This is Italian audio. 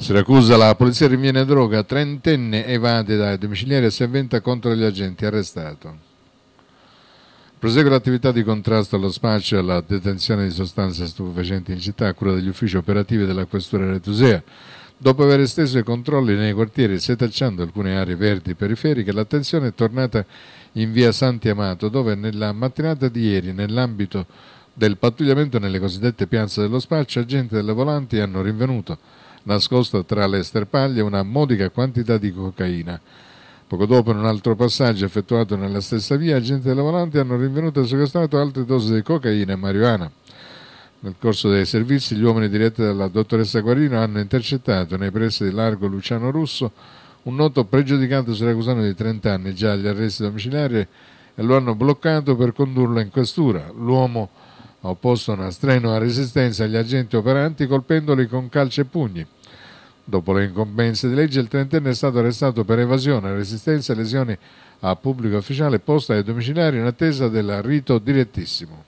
Siracusa, la polizia rinviene droga, trentenne evade dai domiciliari e si avventa contro gli agenti, arrestato. Prosegue l'attività di contrasto allo spaccio e alla detenzione di sostanze stupefacenti in città a cura degli uffici operativi della Questura Retusea. Dopo aver esteso i controlli nei quartieri setacciando alcune aree verdi periferiche, l'attenzione è tornata in via Santi Amato, dove nella mattinata di ieri, nell'ambito del pattugliamento nelle cosiddette piazze dello spaccio, agenti delle volanti hanno rinvenuto nascosto tra le sterpaglie una modica quantità di cocaina. Poco dopo, in un altro passaggio effettuato nella stessa via, agenti della volante hanno rinvenuto e sequestrato altre dosi di cocaina e marijuana. Nel corso dei servizi, gli uomini diretti dalla dottoressa Guarino hanno intercettato nei pressi di largo Luciano Russo un noto pregiudicato siracusano di 30 anni, già agli arresti domiciliari, e lo hanno bloccato per condurlo in questura. L'uomo ha opposto una strenua resistenza agli agenti operanti colpendoli con calci e pugni. Dopo le incombenze di legge, il trentenne è stato arrestato per evasione, resistenza e lesioni a pubblico ufficiale posta ai domiciliari in attesa del rito direttissimo.